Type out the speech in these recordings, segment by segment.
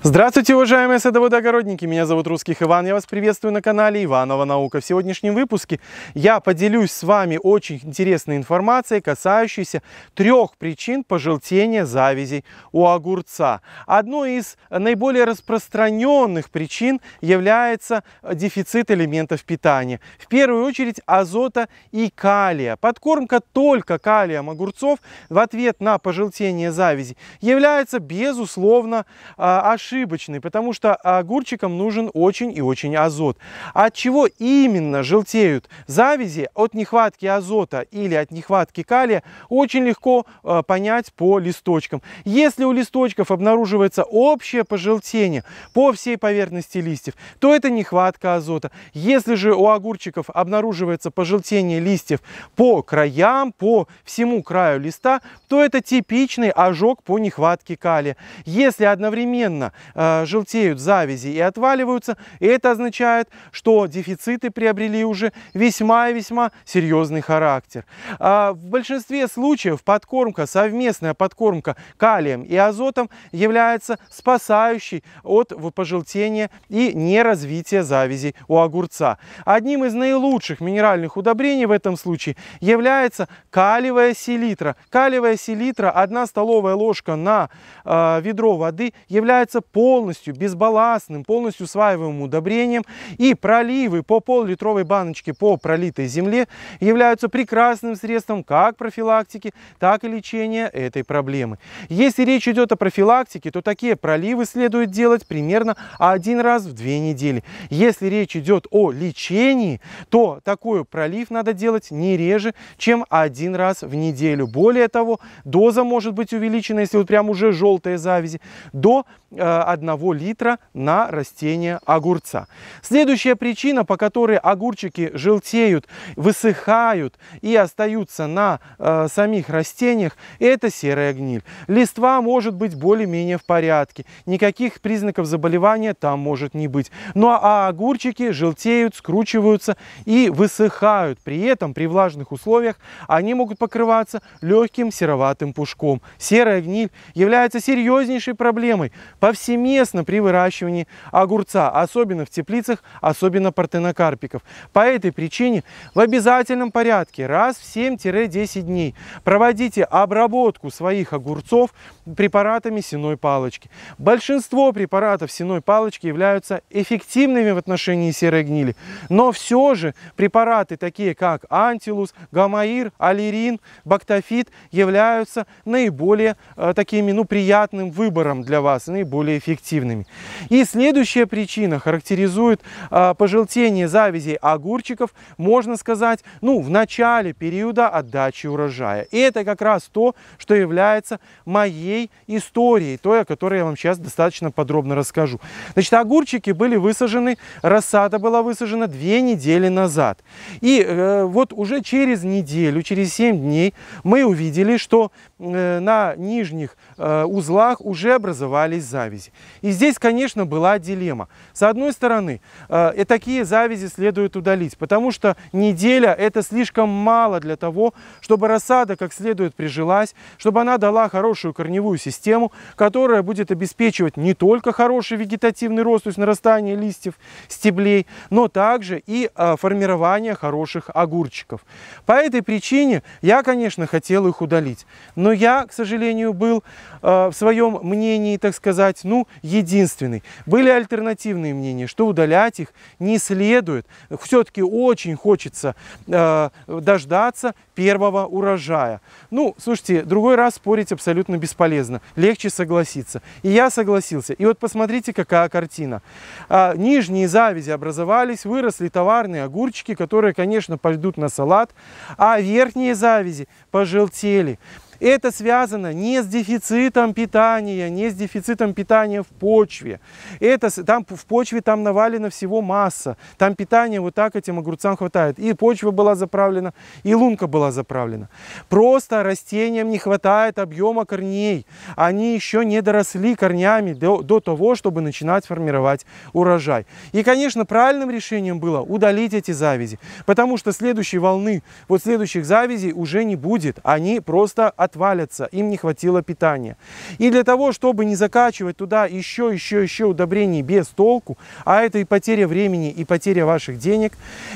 Здравствуйте, уважаемые садоводы-огородники! Меня зовут Русских Иван, я вас приветствую на канале Иванова Наука. В сегодняшнем выпуске я поделюсь с вами очень интересной информацией, касающейся трех причин пожелтения завязей у огурца. Одной из наиболее распространенных причин является дефицит элементов питания. В первую очередь азота и калия. Подкормка только калием огурцов в ответ на пожелтение завязи является, безусловно, аж ошибочный, потому что огурчикам нужен очень и очень азот. от чего именно желтеют завязи? От нехватки азота или от нехватки калия очень легко э, понять по листочкам. Если у листочков обнаруживается общее пожелтение по всей поверхности листьев, то это нехватка азота. Если же у огурчиков обнаруживается пожелтение листьев по краям, по всему краю листа, то это типичный ожог по нехватке калия. Если одновременно э, желтеют завязи и отваливаются. И это означает, что дефициты приобрели уже весьма и весьма серьезный характер. Э, в большинстве случаев подкормка, совместная подкормка калием и азотом является спасающей от пожелтения и неразвития завязи у огурца. Одним из наилучших минеральных удобрений в этом случае является калиевая селитра. Калиевая селитра, 1 столовая ложка на э, ведро воды, является полностью безбалластным, полностью усваиваемым удобрением. И проливы по пол-литровой баночке по пролитой земле являются прекрасным средством как профилактики, так и лечения этой проблемы. Если речь идет о профилактике, то такие проливы следует делать примерно один раз в две недели. Если речь идет о лечении, то такой пролив надо делать не реже, чем один раз в неделю. Более того, доза может быть увеличена, если вот прям уже желтые завязи, до 1 э, литра на растение огурца. Следующая причина, по которой огурчики желтеют, высыхают и остаются на э, самих растениях, это серая гниль. Листва может быть более-менее в порядке, никаких признаков заболевания там может не быть. Ну а огурчики желтеют, скручиваются и высыхают. При этом при влажных условиях они могут покрываться легким сероватым пушком. Серая гниль является серьезнейшей проблемой повсеместно при выращивании огурца, особенно в теплицах, особенно партенокарпиков. По этой причине в обязательном порядке раз в 7-10 дней проводите обработку своих огурцов препаратами сеной палочки. Большинство препаратов сеной палочки являются эффективными в отношении серой гнили, но все же препараты такие как антилус, гамаир, алирин, бактофит являются наиболее э, такими ну, приятным выбором для вас, наиболее более эффективными. И следующая причина характеризует э, пожелтение завязей огурчиков, можно сказать, ну, в начале периода отдачи урожая. И это как раз то, что является моей историей, той, о которой я вам сейчас достаточно подробно расскажу. Значит, огурчики были высажены, рассада была высажена две недели назад. И э, вот уже через неделю, через 7 дней мы увидели, что э, на нижних э, узлах уже образовались завязи завязи. И здесь, конечно, была дилемма. С одной стороны, э, э, такие завязи следует удалить, потому что неделя – это слишком мало для того, чтобы рассада как следует прижилась, чтобы она дала хорошую корневую систему, которая будет обеспечивать не только хороший вегетативный рост, то есть нарастание листьев, стеблей, но также и э, формирование хороших огурчиков. По этой причине я, конечно, хотел их удалить. Но я, к сожалению, был э, в своем мнении, так сказать, брать, ну, единственный. Были альтернативные мнения, что удалять их не следует. Все-таки очень хочется э, дождаться первого урожая. Ну, слушайте, другой раз спорить абсолютно бесполезно. Легче согласиться. И я согласился. И вот посмотрите, какая картина. А, нижние завязи образовались, выросли товарные огурчики, которые, конечно, пойдут на салат, а верхние завязи пожелтели. Это связано не с дефицитом питания, не с дефицитом питания в почве. Это, там, в почве там навалено всего масса. Там питания вот так этим огурцам хватает. И почва была заправлена, и лунка была заправлена. Просто растениям не хватает объема корней. Они еще не доросли корнями до, до того, чтобы начинать формировать урожай. И, конечно, правильным решением было удалить эти завязи, потому что следующей волны, вот следующих завязей уже не будет. Они просто от отвалятся, им не хватило питания. И для того, чтобы не закачивать туда еще, еще, еще удобрений без толку, а это и потеря времени, и потеря ваших денег,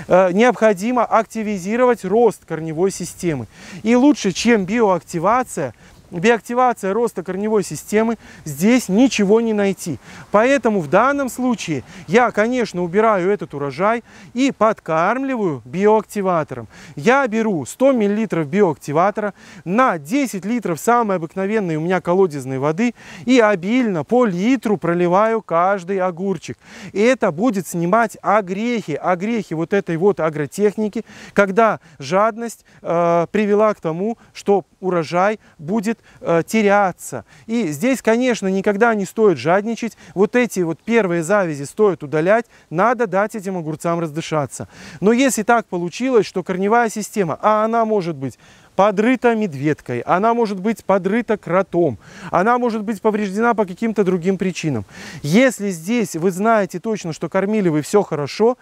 э, необходимо активизировать рост корневой системы. И лучше, чем биоактивация, биоактивация роста корневой системы, здесь ничего не найти. Поэтому в данном случае я, конечно, убираю этот урожай и подкармливаю биоактиватором. Я беру 100 мл биоактиватора на 10 литров самой обыкновенной у меня колодезной воды и обильно по литру проливаю каждый огурчик. И это будет снимать огрехи, огрехи вот этой вот агротехники, когда жадность э, привела к тому, что урожай будет Э, теряться. И здесь, конечно, никогда не стоит жадничать. Вот эти вот первые завязи стоит удалять. Надо дать этим огурцам раздышаться. Но если так получилось, что корневая система, а она может быть подрыта медведкой, она может быть подрыта кротом, она может быть повреждена по каким-то другим причинам. Если здесь вы знаете точно, что кормили вы все хорошо,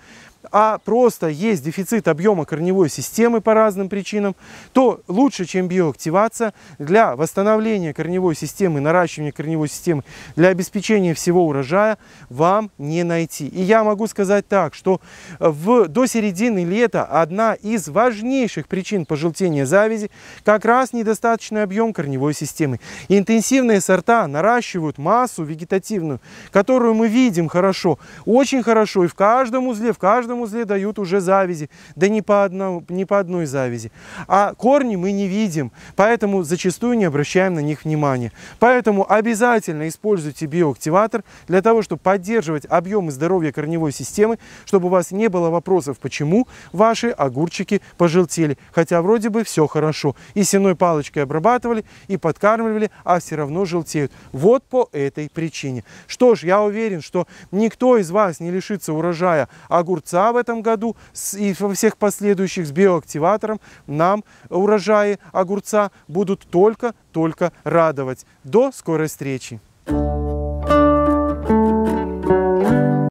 а просто есть дефицит объема корневой системы по разным причинам, то лучше, чем биоактивация для восстановления корневой системы, наращивания корневой системы, для обеспечения всего урожая вам не найти. И я могу сказать так, что в, до середины лета одна из важнейших причин пожелтения завязи как раз недостаточный объем корневой системы. Интенсивные сорта наращивают массу вегетативную, которую мы видим хорошо, очень хорошо и в каждом узле, в каждом каждом узле дают уже завязи, да не по, одному, не по одной завязи. А корни мы не видим, поэтому зачастую не обращаем на них внимания. Поэтому обязательно используйте биоактиватор для того, чтобы поддерживать объемы здоровья корневой системы, чтобы у вас не было вопросов, почему ваши огурчики пожелтели. Хотя вроде бы все хорошо. И сеной палочкой обрабатывали, и подкармливали, а все равно желтеют. Вот по этой причине. Что ж, я уверен, что никто из вас не лишится урожая огурца, урожая в этом году и во всех последующих с биоактиватором нам урожаи огурца будут только-только радовать. До скорой встречи! Thank you.